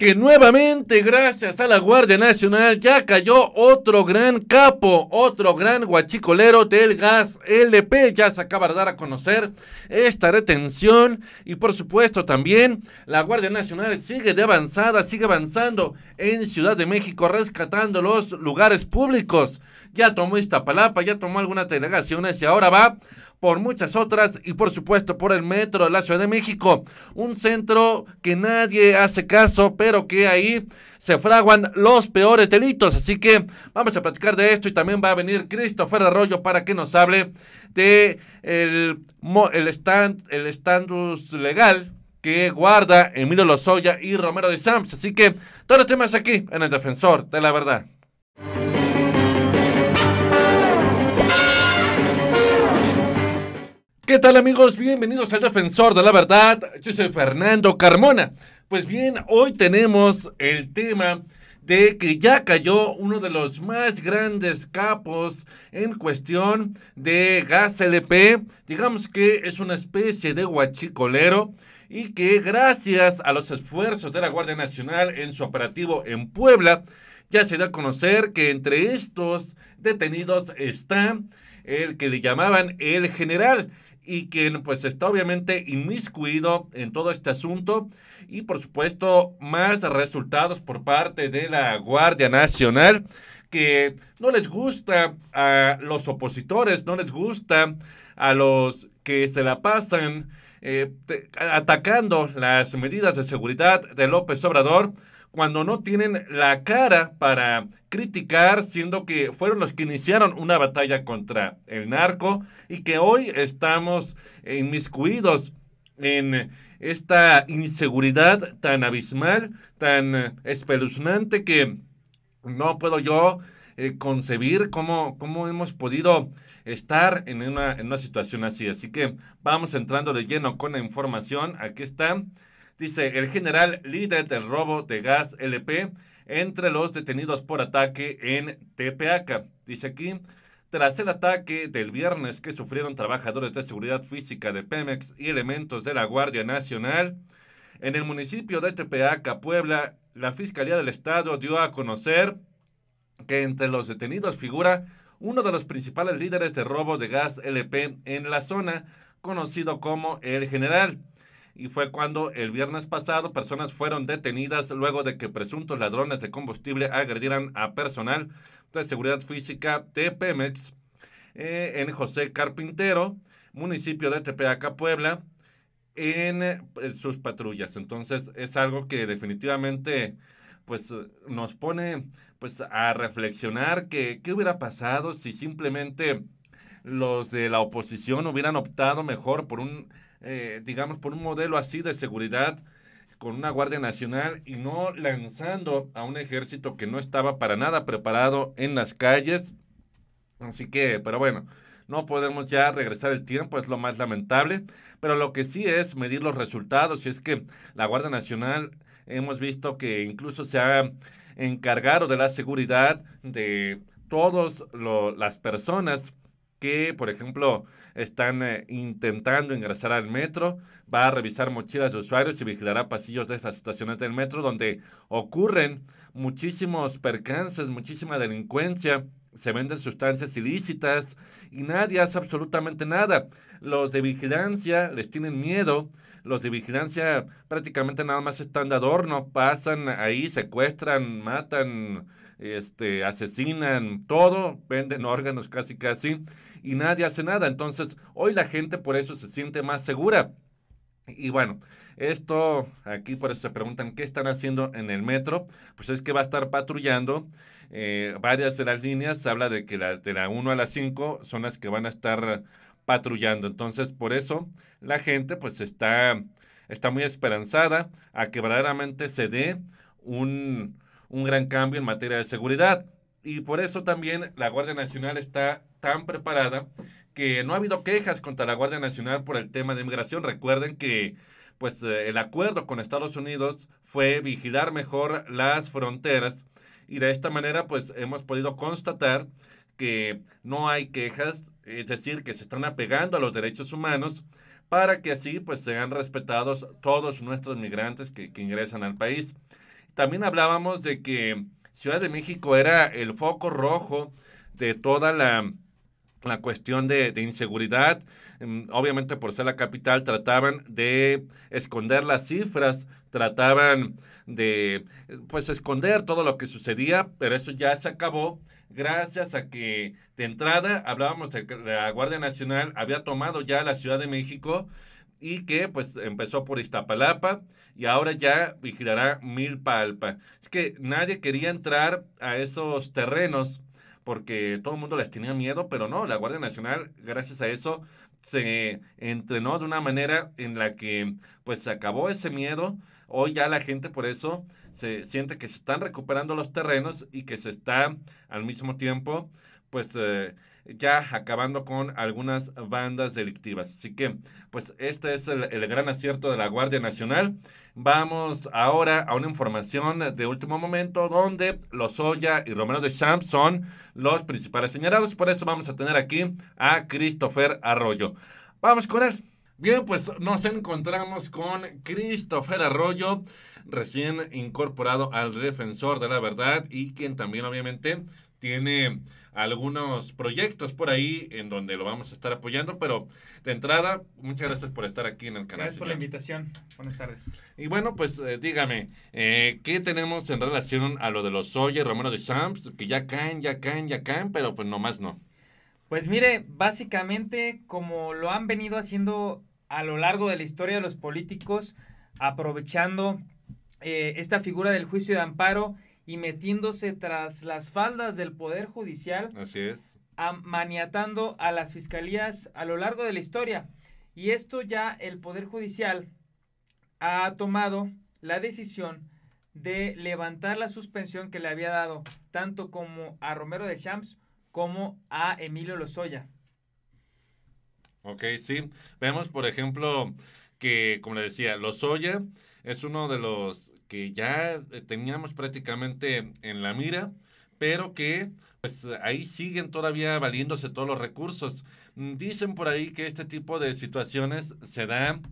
que nuevamente, gracias a la Guardia Nacional, ya cayó otro gran capo, otro gran guachicolero del gas LP. Ya se acaba de dar a conocer esta retención. Y por supuesto, también la Guardia Nacional sigue de avanzada, sigue avanzando en Ciudad de México, rescatando los lugares públicos. Ya tomó esta Iztapalapa, ya tomó algunas delegaciones y ahora va por muchas otras y por supuesto por el Metro de la Ciudad de México, un centro que nadie hace caso, pero que ahí se fraguan los peores delitos. Así que vamos a platicar de esto y también va a venir Christopher Arroyo para que nos hable de el, el stand, el estatus legal que guarda Emilio Lozoya y Romero de Sams. Así que todos los temas aquí en el Defensor de la Verdad. ¿Qué tal amigos? Bienvenidos al Defensor de la Verdad. Yo soy Fernando Carmona. Pues bien, hoy tenemos el tema de que ya cayó uno de los más grandes capos en cuestión de gas LP. Digamos que es una especie de guachicolero y que gracias a los esfuerzos de la Guardia Nacional en su operativo en Puebla, ya se da a conocer que entre estos detenidos está el que le llamaban el general y quien pues está obviamente inmiscuido en todo este asunto y por supuesto más resultados por parte de la Guardia Nacional que no les gusta a los opositores, no les gusta a los que se la pasan eh, atacando las medidas de seguridad de López Obrador cuando no tienen la cara para criticar, siendo que fueron los que iniciaron una batalla contra el narco y que hoy estamos inmiscuidos en esta inseguridad tan abismal, tan espeluznante que no puedo yo eh, concebir cómo, cómo hemos podido estar en una, en una situación así. Así que vamos entrando de lleno con la información. Aquí está Dice, el general líder del robo de gas LP entre los detenidos por ataque en Tepeaca. Dice aquí, tras el ataque del viernes que sufrieron trabajadores de seguridad física de Pemex y elementos de la Guardia Nacional, en el municipio de Tepeaca, Puebla, la Fiscalía del Estado dio a conocer que entre los detenidos figura uno de los principales líderes de robo de gas LP en la zona, conocido como el general y fue cuando el viernes pasado personas fueron detenidas luego de que presuntos ladrones de combustible agredieran a personal de seguridad física de Pemex eh, en José Carpintero, municipio de Tepeaca, Puebla, en, eh, pues, sus patrullas. Entonces es algo que definitivamente pues nos pone pues a reflexionar que qué hubiera pasado si simplemente los de la oposición hubieran optado mejor por un eh, digamos, por un modelo así de seguridad con una Guardia Nacional y no lanzando a un ejército que no estaba para nada preparado en las calles. Así que, pero bueno, no podemos ya regresar el tiempo, es lo más lamentable, pero lo que sí es medir los resultados, y es que la Guardia Nacional hemos visto que incluso se ha encargado de la seguridad de todas las personas que, por ejemplo, están eh, intentando ingresar al metro, va a revisar mochilas de usuarios y vigilará pasillos de estas estaciones del metro donde ocurren muchísimos percances, muchísima delincuencia, se venden sustancias ilícitas y nadie hace absolutamente nada. Los de vigilancia les tienen miedo, los de vigilancia prácticamente nada más están de adorno, pasan ahí, secuestran, matan este, asesinan todo, venden órganos casi casi y nadie hace nada. Entonces, hoy la gente por eso se siente más segura. Y bueno, esto aquí por eso se preguntan qué están haciendo en el metro. Pues es que va a estar patrullando eh, varias de las líneas. Se habla de que de la 1 a la 5 son las que van a estar patrullando. Entonces, por eso la gente pues está, está muy esperanzada a que verdaderamente se dé un, un gran cambio en materia de seguridad. Y por eso también la Guardia Nacional está tan preparada que no ha habido quejas contra la Guardia Nacional por el tema de inmigración. Recuerden que pues eh, el acuerdo con Estados Unidos fue vigilar mejor las fronteras y de esta manera pues hemos podido constatar que no hay quejas, es decir, que se están apegando a los derechos humanos para que así pues sean respetados todos nuestros migrantes que, que ingresan al país. También hablábamos de que Ciudad de México era el foco rojo de toda la, la cuestión de, inseguridad. Mm, obviamente por ser la capital trataban de esconder las cifras, trataban de pues esconder todo lo que sucedía, pero eso ya se acabó gracias a que de entrada hablábamos de que la Guardia Nacional había tomado ya la Ciudad de México y que pues empezó por Iztapalapa y ahora ya vigilará Milpalpa. Es que nadie quería entrar a esos terrenos porque todo el mundo les tenía miedo, pero no, la Guardia Nacional, gracias a eso, se entrenó de una manera en la que pues se acabó ese miedo. Hoy ya la gente por eso se siente que se están recuperando los terrenos y que se está al mismo tiempo pues eh, ya acabando con algunas bandas delictivas. Así que, pues este es el, gran acierto de la Guardia Nacional. Vamos ahora a una información de último momento donde los Lozoya y Romero de Champs son los principales señalados. Por eso vamos a tener aquí a Christopher Arroyo. Vamos con él. Bien, pues nos encontramos con Christopher Arroyo, recién incorporado al defensor de la verdad y quien también obviamente tiene algunos proyectos por ahí en donde lo vamos a estar apoyando, pero de entrada, muchas gracias por estar aquí en el canal. Gracias por la invitación. Buenas tardes. Y bueno, pues eh, dígame, eh, ¿qué tenemos en relación a lo de los Oye, Romero de Sams? Que ya caen, ya caen, ya caen, pero pues nomás no. Pues mire, básicamente como lo han venido haciendo a lo largo de la historia de los políticos, aprovechando eh, esta figura del juicio de amparo, y metiéndose tras las faldas del Poder Judicial. Así es. maniatando a las fiscalías a lo largo de la historia. Y esto ya el Poder Judicial ha tomado la decisión de levantar la suspensión que le había dado tanto como a Romero de Champs como a Emilio Lozoya. Ok, sí. Vemos, por ejemplo, que, como le decía, Lozoya es uno de los que ya eh, teníamos prácticamente en la mira, pero que pues ahí siguen todavía valiéndose todos los recursos. Mm, dicen por ahí que este tipo de situaciones se dan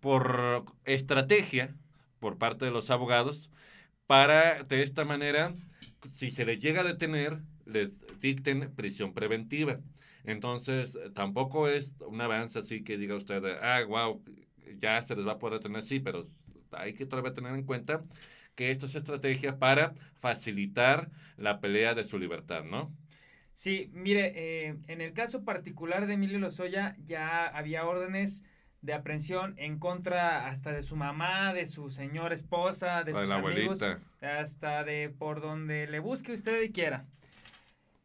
por estrategia por parte de los abogados para de esta manera, si se les llega a detener, les dicten prisión preventiva. Entonces, tampoco es un avance así que diga usted, ah, wow, ya se les va a poder detener, sí, pero hay que tener en cuenta que esto es estrategia para facilitar la pelea de su libertad, ¿no? Sí, mire, eh, en el caso particular de Emilio Lozoya ya había órdenes de aprehensión en contra hasta de su mamá, de su señora esposa, de, sus amigos, hasta de por donde le busque usted y quiera.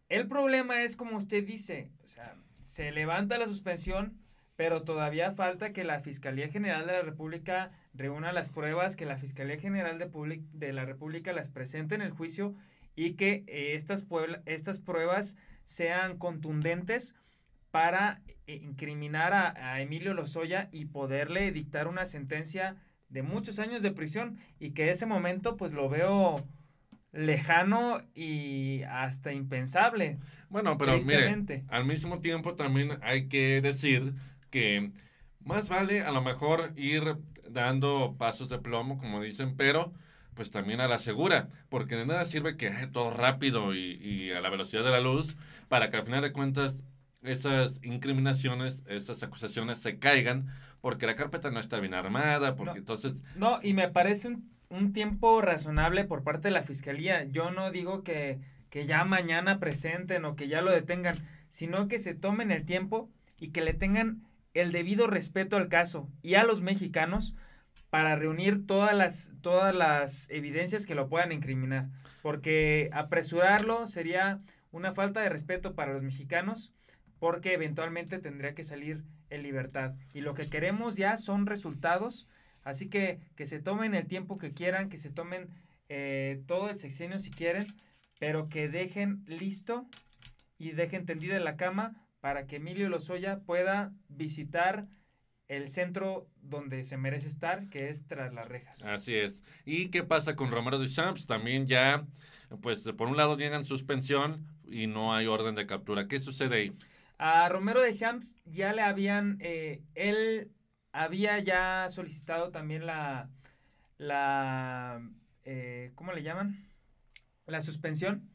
El problema es como usted dice, se levanta la suspensión, pero todavía falta que la Fiscalía General de la República reúna las pruebas, que la Fiscalía General de, la República las presente en el juicio y que eh, estas, estas pruebas sean contundentes para eh, incriminar a, a, Emilio Lozoya y poderle dictar una sentencia de muchos años de prisión y que ese momento pues lo veo lejano y hasta impensable. Bueno, pero mire, al mismo tiempo también hay que decir que más vale a lo mejor ir dando pasos de plomo, como dicen, pero pues también a la segura, porque de nada sirve que haga todo rápido y, a la velocidad de la luz, para que al final de cuentas esas incriminaciones, esas acusaciones se caigan, porque la carpeta no está bien armada, porque entonces... No, y me parece un, un, tiempo razonable por parte de la fiscalía. Yo no digo que, que ya mañana presenten o que ya lo detengan, sino que se tomen el tiempo y que le tengan el debido respeto al caso y a los mexicanos para reunir todas las, todas las evidencias que lo puedan incriminar. Porque apresurarlo sería una falta de respeto para los mexicanos porque eventualmente tendría que salir en libertad. Y lo que queremos ya son resultados, así que que se tomen el tiempo que quieran, que se tomen eh, todo el sexenio si quieren, pero que dejen listo y dejen tendida la cama para que Emilio Lozoya pueda visitar el centro donde se merece estar, que es tras las rejas. Así es. ¿Y qué pasa con Romero de Deschamps? Pues también ya, pues por un lado llegan suspensión y no hay orden de captura. ¿Qué sucede ahí? A Romero Deschamps ya le habían, eh, él había ya solicitado también la, la, eh, ¿cómo le llaman? La suspensión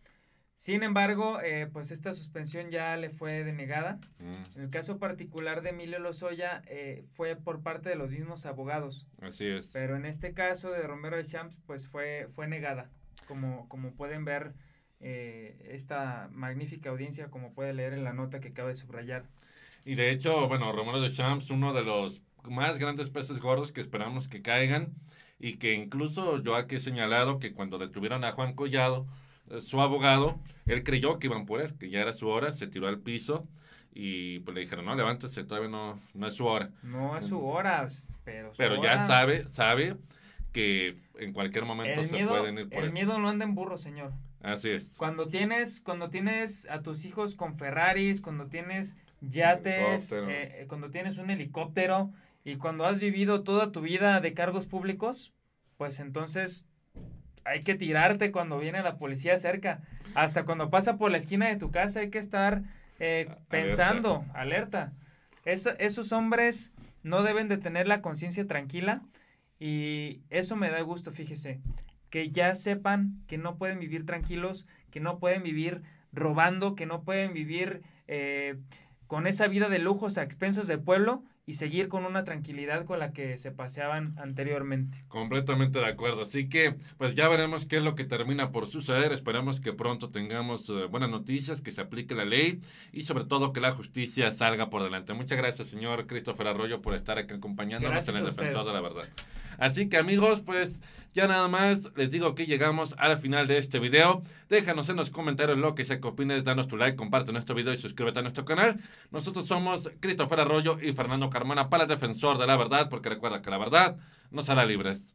sin embargo, eh, pues esta suspensión ya le fue denegada. En mm. el caso particular de Emilio Lozoya eh, fue por parte de los mismos abogados. Así es. Pero en este caso de Romero de Champs, pues fue, fue negada. Como, como pueden ver eh, esta magnífica audiencia, como puede leer en la nota que acaba de subrayar. Y de hecho, bueno, Romero de Champs, uno de los más grandes peces gordos que esperamos que caigan y que incluso yo aquí he señalado que cuando detuvieron a Juan Collado, eh, su abogado, él creyó que iban por él, que ya era su hora, se tiró al piso y pues le dijeron, no, levántese, todavía no, no es su hora. No es su hora, pero... pero ya sabe, sabe que en cualquier momento se pueden ir por el miedo no anda en burro, señor. Así es. Cuando tienes, cuando tienes a tus hijos con Ferraris, cuando tienes yates, eh, eh, cuando tienes un helicóptero y cuando has vivido toda tu vida de cargos públicos, pues entonces hay que tirarte cuando viene la policía cerca. Hasta cuando pasa por la esquina de tu casa hay que estar eh, pensando, alerta. esos hombres no deben de tener la conciencia tranquila y eso me da gusto, fíjese, que ya sepan que no pueden vivir tranquilos, que no pueden vivir robando, que no pueden vivir eh, con esa vida de lujos a expensas del pueblo, y seguir con una tranquilidad con la que se paseaban anteriormente. Completamente de acuerdo. Así que, pues ya veremos qué es lo que termina por suceder. Esperamos que pronto tengamos eh, buenas noticias, que se aplique la ley y sobre todo que la justicia salga por delante. Muchas gracias, señor Christopher Arroyo, por estar aquí acompañándonos en el Defensor de la Verdad. Así que amigos, pues ya nada más les digo que llegamos al final de este video. Déjanos en los comentarios lo que se que opines, danos tu like, comparte nuestro video y suscríbete a nuestro canal. Nosotros somos Christopher Arroyo y Fernando Carmona para Defensor de la Verdad, porque recuerda que la verdad nos hará libres.